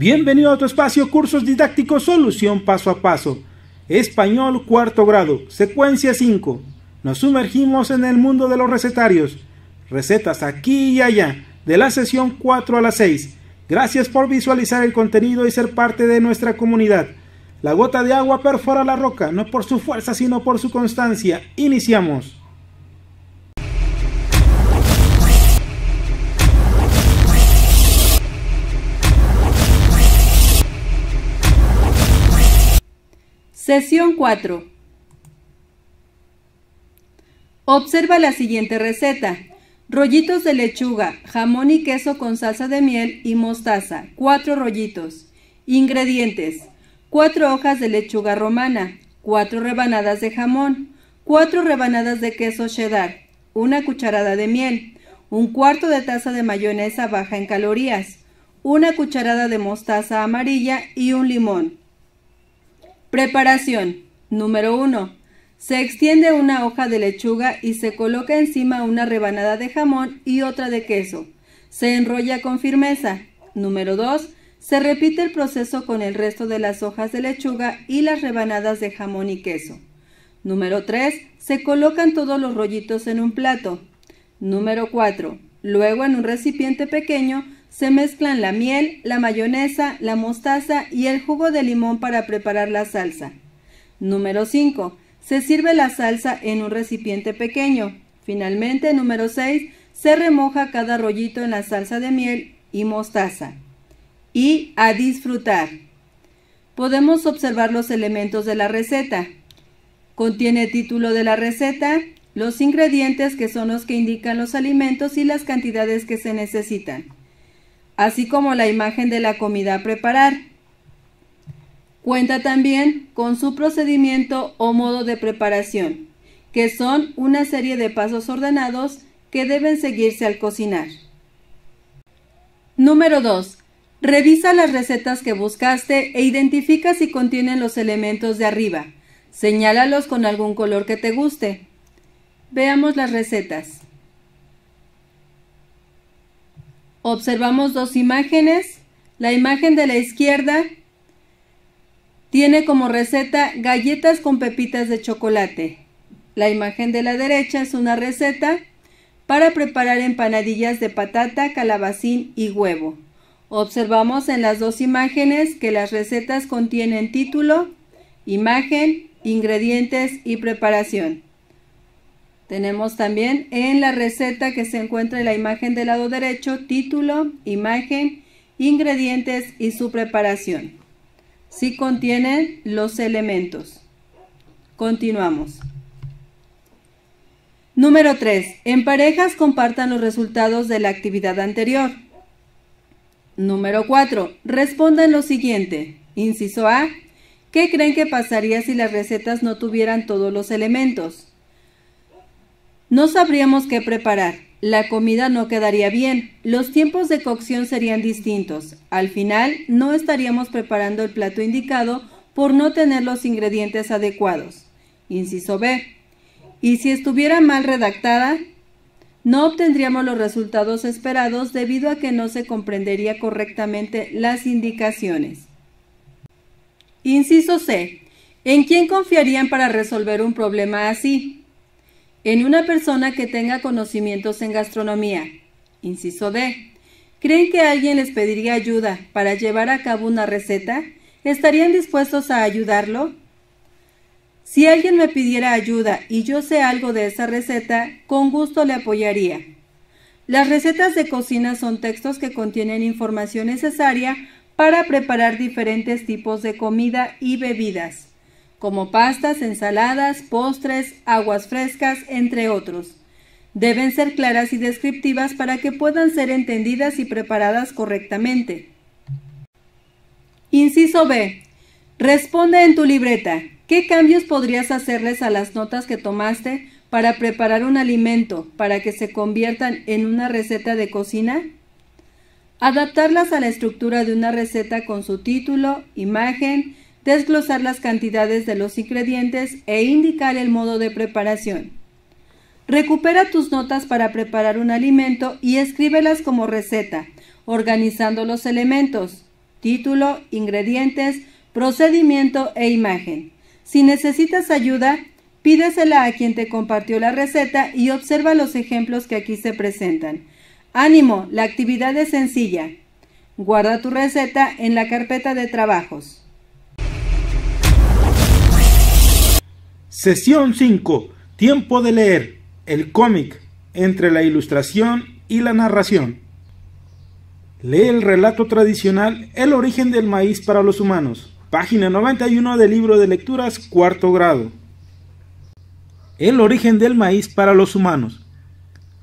Bienvenido a tu espacio Cursos Didácticos Solución Paso a Paso. Español cuarto grado, secuencia 5. Nos sumergimos en el mundo de los recetarios. Recetas aquí y allá, de la sesión 4 a la 6. Gracias por visualizar el contenido y ser parte de nuestra comunidad. La gota de agua perfora la roca, no por su fuerza, sino por su constancia. Iniciamos. Sesión 4. Observa la siguiente receta. Rollitos de lechuga, jamón y queso con salsa de miel y mostaza. 4 rollitos. Ingredientes. 4 hojas de lechuga romana, 4 rebanadas de jamón, 4 rebanadas de queso cheddar, una cucharada de miel, 1 cuarto de taza de mayonesa baja en calorías, una cucharada de mostaza amarilla y un limón. Preparación. Número 1. Se extiende una hoja de lechuga y se coloca encima una rebanada de jamón y otra de queso. Se enrolla con firmeza. Número 2. Se repite el proceso con el resto de las hojas de lechuga y las rebanadas de jamón y queso. Número 3. Se colocan todos los rollitos en un plato. Número 4. Luego en un recipiente pequeño se mezclan la miel, la mayonesa, la mostaza y el jugo de limón para preparar la salsa. Número 5. Se sirve la salsa en un recipiente pequeño. Finalmente, número 6. Se remoja cada rollito en la salsa de miel y mostaza. Y a disfrutar. Podemos observar los elementos de la receta. Contiene título de la receta, los ingredientes que son los que indican los alimentos y las cantidades que se necesitan así como la imagen de la comida a preparar. Cuenta también con su procedimiento o modo de preparación, que son una serie de pasos ordenados que deben seguirse al cocinar. Número 2. Revisa las recetas que buscaste e identifica si contienen los elementos de arriba. Señálalos con algún color que te guste. Veamos las recetas. observamos dos imágenes. La imagen de la izquierda tiene como receta galletas con pepitas de chocolate. La imagen de la derecha es una receta para preparar empanadillas de patata, calabacín y huevo. Observamos en las dos imágenes que las recetas contienen título, imagen, ingredientes y preparación. Tenemos también en la receta que se encuentra en la imagen del lado derecho, título, imagen, ingredientes y su preparación. Si sí contienen los elementos. Continuamos. Número 3. En parejas compartan los resultados de la actividad anterior. Número 4. Respondan lo siguiente. Inciso A. ¿Qué creen que pasaría si las recetas no tuvieran todos los elementos? No sabríamos qué preparar. La comida no quedaría bien. Los tiempos de cocción serían distintos. Al final, no estaríamos preparando el plato indicado por no tener los ingredientes adecuados. Inciso B. Y si estuviera mal redactada, no obtendríamos los resultados esperados debido a que no se comprendería correctamente las indicaciones. Inciso C. ¿En quién confiarían para resolver un problema así? en una persona que tenga conocimientos en gastronomía. Inciso D. ¿Creen que alguien les pediría ayuda para llevar a cabo una receta? ¿Estarían dispuestos a ayudarlo? Si alguien me pidiera ayuda y yo sé algo de esa receta, con gusto le apoyaría. Las recetas de cocina son textos que contienen información necesaria para preparar diferentes tipos de comida y bebidas como pastas, ensaladas, postres, aguas frescas, entre otros. Deben ser claras y descriptivas para que puedan ser entendidas y preparadas correctamente. Inciso B. Responde en tu libreta. ¿Qué cambios podrías hacerles a las notas que tomaste para preparar un alimento para que se conviertan en una receta de cocina? Adaptarlas a la estructura de una receta con su título, imagen, desglosar las cantidades de los ingredientes e indicar el modo de preparación. Recupera tus notas para preparar un alimento y escríbelas como receta, organizando los elementos, título, ingredientes, procedimiento e imagen. Si necesitas ayuda, pídesela a quien te compartió la receta y observa los ejemplos que aquí se presentan. Ánimo, la actividad es sencilla. Guarda tu receta en la carpeta de trabajos. Sesión 5. Tiempo de leer. El cómic entre la ilustración y la narración. Lee el relato tradicional El origen del maíz para los humanos, página 91 del libro de lecturas cuarto grado. El origen del maíz para los humanos.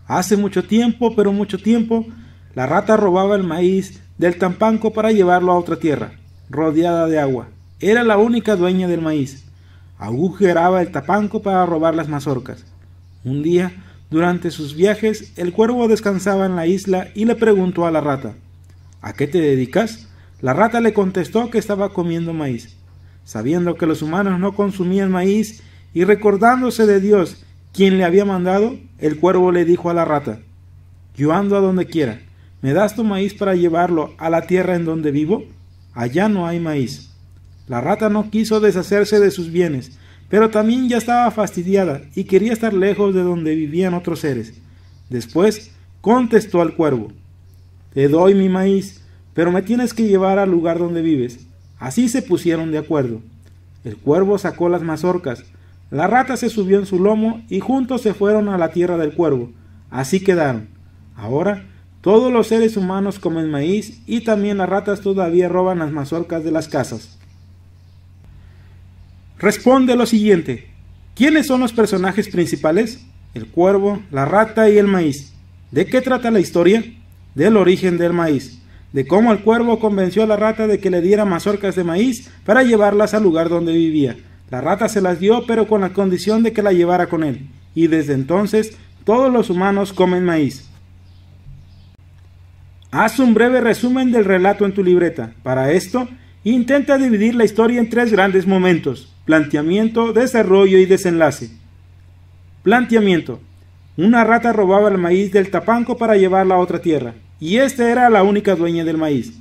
Hace mucho tiempo, pero mucho tiempo, la rata robaba el maíz del tampanco para llevarlo a otra tierra, rodeada de agua. Era la única dueña del maíz agujeraba el tapanco para robar las mazorcas. Un día, durante sus viajes, el cuervo descansaba en la isla y le preguntó a la rata, ¿A qué te dedicas? La rata le contestó que estaba comiendo maíz. Sabiendo que los humanos no consumían maíz y recordándose de Dios, quien le había mandado, el cuervo le dijo a la rata, Yo ando a donde quiera, ¿me das tu maíz para llevarlo a la tierra en donde vivo? Allá no hay maíz. La rata no quiso deshacerse de sus bienes, pero también ya estaba fastidiada y quería estar lejos de donde vivían otros seres. Después contestó al cuervo, Te doy mi maíz, pero me tienes que llevar al lugar donde vives. Así se pusieron de acuerdo. El cuervo sacó las mazorcas, la rata se subió en su lomo y juntos se fueron a la tierra del cuervo. Así quedaron. Ahora, todos los seres humanos comen maíz y también las ratas todavía roban las mazorcas de las casas responde lo siguiente. ¿Quiénes son los personajes principales? El cuervo, la rata y el maíz. ¿De qué trata la historia? Del origen del maíz, de cómo el cuervo convenció a la rata de que le diera mazorcas de maíz para llevarlas al lugar donde vivía. La rata se las dio pero con la condición de que la llevara con él, y desde entonces todos los humanos comen maíz. Haz un breve resumen del relato en tu libreta. Para esto, intenta dividir la historia en tres grandes momentos. Planteamiento, desarrollo y desenlace. Planteamiento. Una rata robaba el maíz del tapanco para llevarla a otra tierra, y ésta era la única dueña del maíz.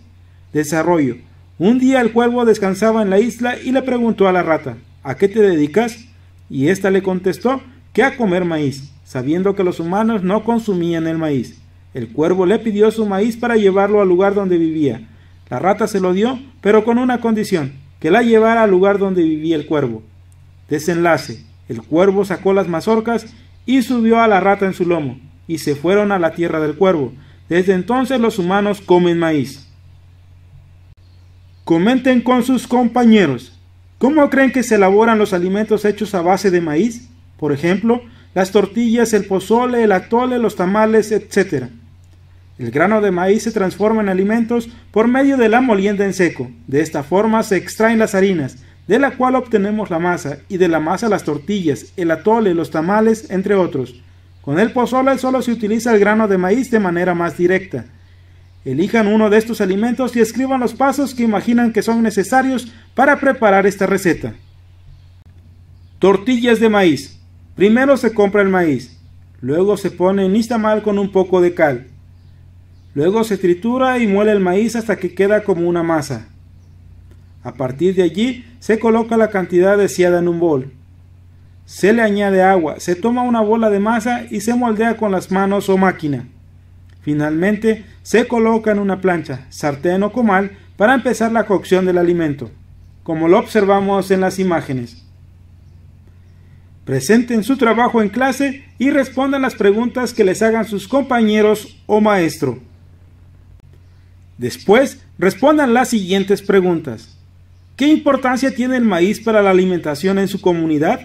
Desarrollo. Un día el cuervo descansaba en la isla y le preguntó a la rata, ¿a qué te dedicas? Y ésta le contestó que a comer maíz, sabiendo que los humanos no consumían el maíz. El cuervo le pidió su maíz para llevarlo al lugar donde vivía. La rata se lo dio, pero con una condición, que la llevara al lugar donde vivía el cuervo. Desenlace, el cuervo sacó las mazorcas y subió a la rata en su lomo, y se fueron a la tierra del cuervo. Desde entonces los humanos comen maíz. Comenten con sus compañeros, ¿cómo creen que se elaboran los alimentos hechos a base de maíz? Por ejemplo, las tortillas, el pozole, el atole, los tamales, etcétera. El grano de maíz se transforma en alimentos por medio de la molienda en seco. De esta forma se extraen las harinas, de la cual obtenemos la masa, y de la masa las tortillas, el atole, los tamales, entre otros. Con el pozole solo se utiliza el grano de maíz de manera más directa. Elijan uno de estos alimentos y escriban los pasos que imaginan que son necesarios para preparar esta receta. Tortillas de maíz. Primero se compra el maíz, luego se pone en mal con un poco de cal, Luego se tritura y muele el maíz hasta que queda como una masa. A partir de allí se coloca la cantidad deseada en un bol. Se le añade agua, se toma una bola de masa y se moldea con las manos o máquina. Finalmente se coloca en una plancha, sartén o comal para empezar la cocción del alimento, como lo observamos en las imágenes. Presenten su trabajo en clase y respondan las preguntas que les hagan sus compañeros o maestro. Después, respondan las siguientes preguntas. ¿Qué importancia tiene el maíz para la alimentación en su comunidad?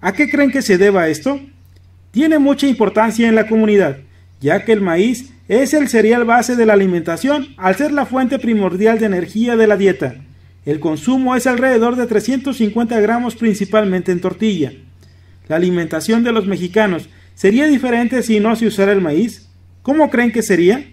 ¿A qué creen que se deba esto? Tiene mucha importancia en la comunidad, ya que el maíz es el cereal base de la alimentación al ser la fuente primordial de energía de la dieta. El consumo es alrededor de 350 gramos principalmente en tortilla. La alimentación de los mexicanos sería diferente si no se usara el maíz. ¿Cómo creen que sería?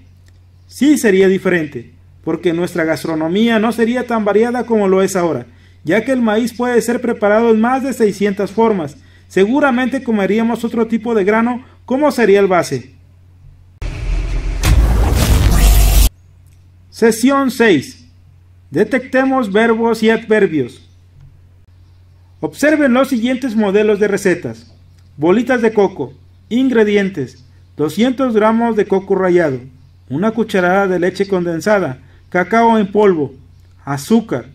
sí sería diferente, porque nuestra gastronomía no sería tan variada como lo es ahora, ya que el maíz puede ser preparado en más de 600 formas. Seguramente comeríamos otro tipo de grano como sería el base. Sesión 6. Detectemos verbos y adverbios. Observen los siguientes modelos de recetas. Bolitas de coco. Ingredientes. 200 gramos de coco rallado una cucharada de leche condensada, cacao en polvo, azúcar.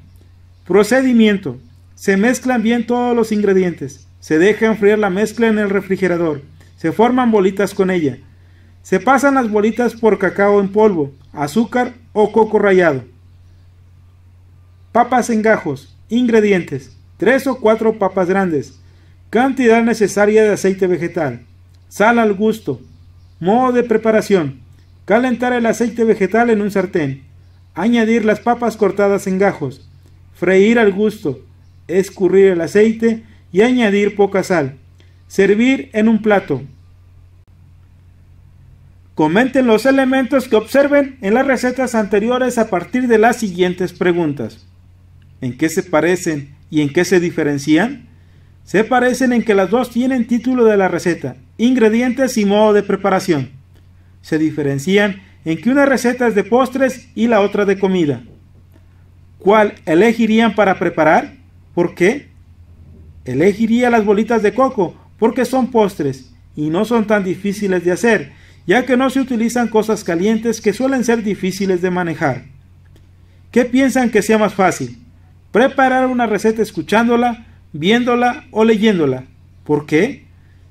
Procedimiento. Se mezclan bien todos los ingredientes. Se deja enfriar la mezcla en el refrigerador. Se forman bolitas con ella. Se pasan las bolitas por cacao en polvo, azúcar o coco rallado. Papas en gajos. Ingredientes. 3 o 4 papas grandes. Cantidad necesaria de aceite vegetal. Sal al gusto. Modo de preparación. Calentar el aceite vegetal en un sartén. Añadir las papas cortadas en gajos. Freír al gusto. Escurrir el aceite y añadir poca sal. Servir en un plato. Comenten los elementos que observen en las recetas anteriores a partir de las siguientes preguntas. ¿En qué se parecen y en qué se diferencian? Se parecen en que las dos tienen título de la receta, ingredientes y modo de preparación se diferencian en que una receta es de postres y la otra de comida. ¿Cuál elegirían para preparar? ¿Por qué? Elegiría las bolitas de coco porque son postres y no son tan difíciles de hacer, ya que no se utilizan cosas calientes que suelen ser difíciles de manejar. ¿Qué piensan que sea más fácil? ¿Preparar una receta escuchándola, viéndola o leyéndola? ¿Por qué?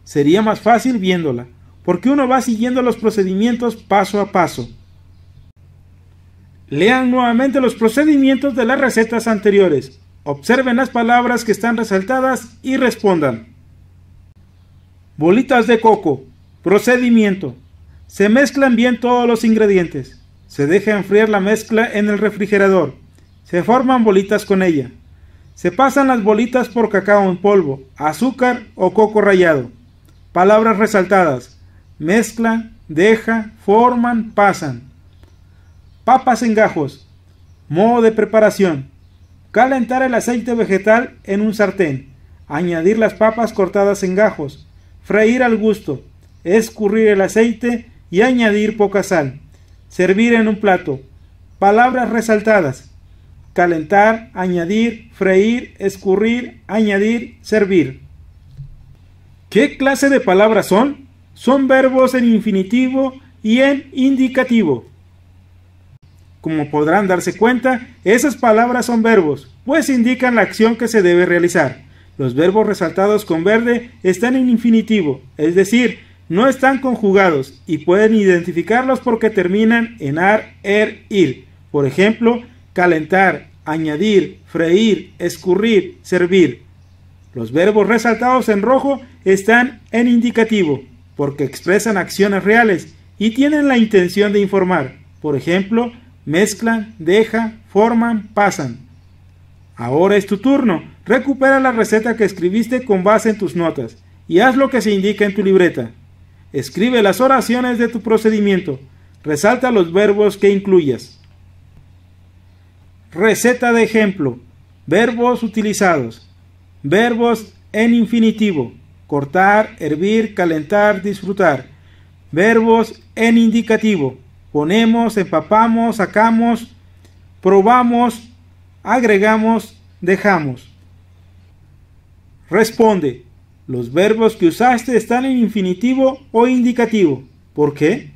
Sería más fácil viéndola porque uno va siguiendo los procedimientos paso a paso. Lean nuevamente los procedimientos de las recetas anteriores. Observen las palabras que están resaltadas y respondan. Bolitas de coco. Procedimiento. Se mezclan bien todos los ingredientes. Se deja enfriar la mezcla en el refrigerador. Se forman bolitas con ella. Se pasan las bolitas por cacao en polvo, azúcar o coco rallado. Palabras resaltadas mezclan, dejan, forman, pasan. Papas en gajos. Modo de preparación. Calentar el aceite vegetal en un sartén. Añadir las papas cortadas en gajos. Freír al gusto. Escurrir el aceite y añadir poca sal. Servir en un plato. Palabras resaltadas. Calentar, añadir, freír, escurrir, añadir, servir. ¿Qué clase de palabras son? son verbos en infinitivo y en indicativo. Como podrán darse cuenta, esas palabras son verbos, pues indican la acción que se debe realizar. Los verbos resaltados con verde están en infinitivo, es decir, no están conjugados y pueden identificarlos porque terminan en ar, er, ir. Por ejemplo, calentar, añadir, freír, escurrir, servir. Los verbos resaltados en rojo están en indicativo, porque expresan acciones reales y tienen la intención de informar. Por ejemplo, mezclan, deja, forman, pasan. Ahora es tu turno. Recupera la receta que escribiste con base en tus notas y haz lo que se indica en tu libreta. Escribe las oraciones de tu procedimiento. Resalta los verbos que incluyas. Receta de ejemplo. Verbos utilizados. Verbos en infinitivo cortar, hervir, calentar, disfrutar. Verbos en indicativo. Ponemos, empapamos, sacamos, probamos, agregamos, dejamos. Responde. Los verbos que usaste están en infinitivo o indicativo. ¿Por qué?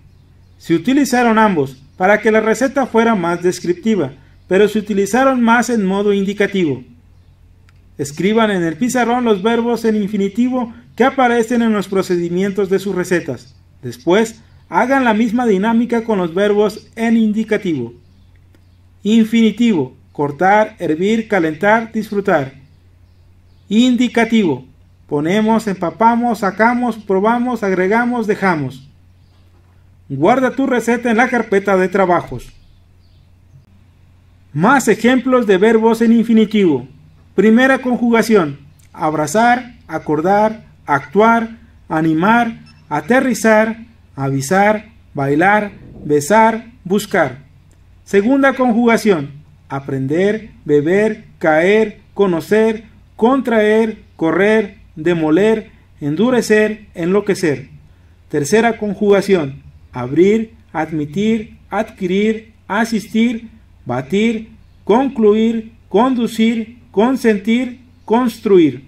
Se utilizaron ambos para que la receta fuera más descriptiva, pero se utilizaron más en modo indicativo. Escriban en el pizarrón los verbos en infinitivo que aparecen en los procedimientos de sus recetas. Después, hagan la misma dinámica con los verbos en indicativo. Infinitivo, cortar, hervir, calentar, disfrutar. Indicativo, ponemos, empapamos, sacamos, probamos, agregamos, dejamos. Guarda tu receta en la carpeta de trabajos. Más ejemplos de verbos en infinitivo. Primera conjugación. Abrazar, acordar, actuar, animar, aterrizar, avisar, bailar, besar, buscar. Segunda conjugación. Aprender, beber, caer, conocer, contraer, correr, demoler, endurecer, enloquecer. Tercera conjugación. Abrir, admitir, adquirir, asistir, batir, concluir, conducir, consentir, construir.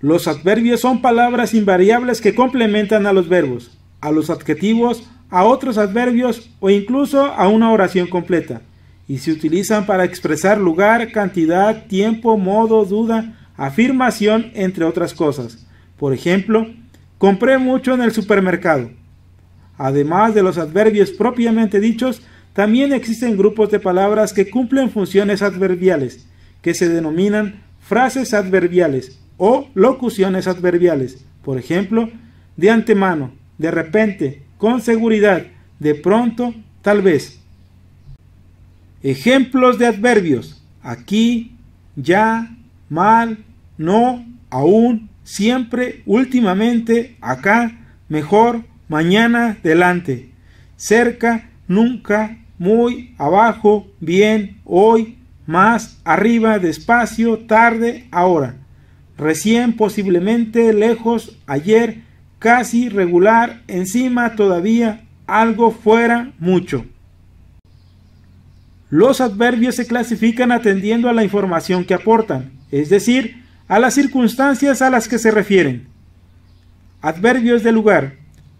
Los adverbios son palabras invariables que complementan a los verbos, a los adjetivos, a otros adverbios o incluso a una oración completa, y se utilizan para expresar lugar, cantidad, tiempo, modo, duda, afirmación, entre otras cosas. Por ejemplo, compré mucho en el supermercado. Además de los adverbios propiamente dichos, también existen grupos de palabras que cumplen funciones adverbiales, que se denominan frases adverbiales o locuciones adverbiales. Por ejemplo, de antemano, de repente, con seguridad, de pronto, tal vez. Ejemplos de adverbios. Aquí, ya, mal, no, aún, siempre, últimamente, acá, mejor, mañana, delante. Cerca, nunca, muy, abajo, bien, hoy, más arriba, despacio, tarde, ahora, recién, posiblemente, lejos, ayer, casi, regular, encima, todavía, algo fuera, mucho. Los adverbios se clasifican atendiendo a la información que aportan, es decir, a las circunstancias a las que se refieren. Adverbios de lugar.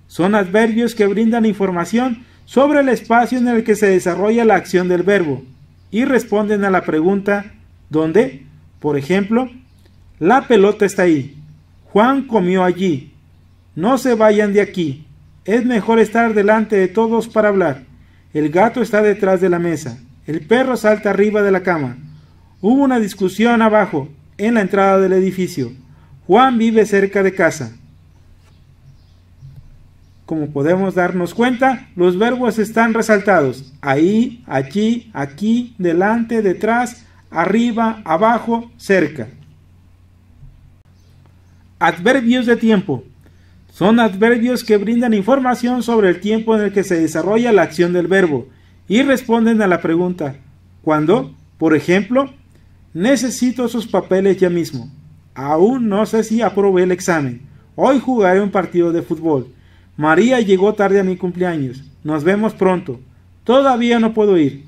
Son adverbios que brindan información sobre el espacio en el que se desarrolla la acción del verbo, y responden a la pregunta ¿dónde? Por ejemplo, la pelota está ahí, Juan comió allí, no se vayan de aquí, es mejor estar delante de todos para hablar, el gato está detrás de la mesa, el perro salta arriba de la cama, hubo una discusión abajo, en la entrada del edificio, Juan vive cerca de casa. Como podemos darnos cuenta, los verbos están resaltados. Ahí, allí, aquí, delante, detrás, arriba, abajo, cerca. Adverbios de tiempo. Son adverbios que brindan información sobre el tiempo en el que se desarrolla la acción del verbo y responden a la pregunta ¿cuándo? Por ejemplo, necesito sus papeles ya mismo. Aún no sé si aprobé el examen. Hoy jugaré un partido de fútbol. María llegó tarde a mi cumpleaños. Nos vemos pronto. Todavía no puedo ir.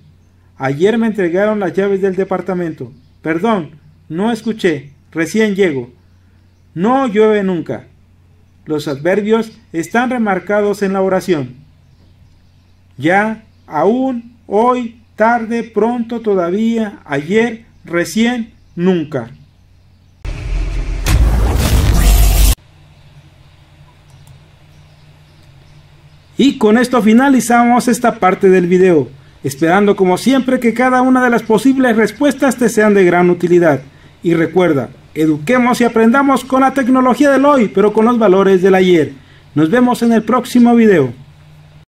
Ayer me entregaron las llaves del departamento. Perdón, no escuché. Recién llego. No llueve nunca. Los adverbios están remarcados en la oración. Ya, aún, hoy, tarde, pronto, todavía, ayer, recién, nunca. Y con esto finalizamos esta parte del video, esperando como siempre que cada una de las posibles respuestas te sean de gran utilidad. Y recuerda, eduquemos y aprendamos con la tecnología del hoy, pero con los valores del ayer. Nos vemos en el próximo video.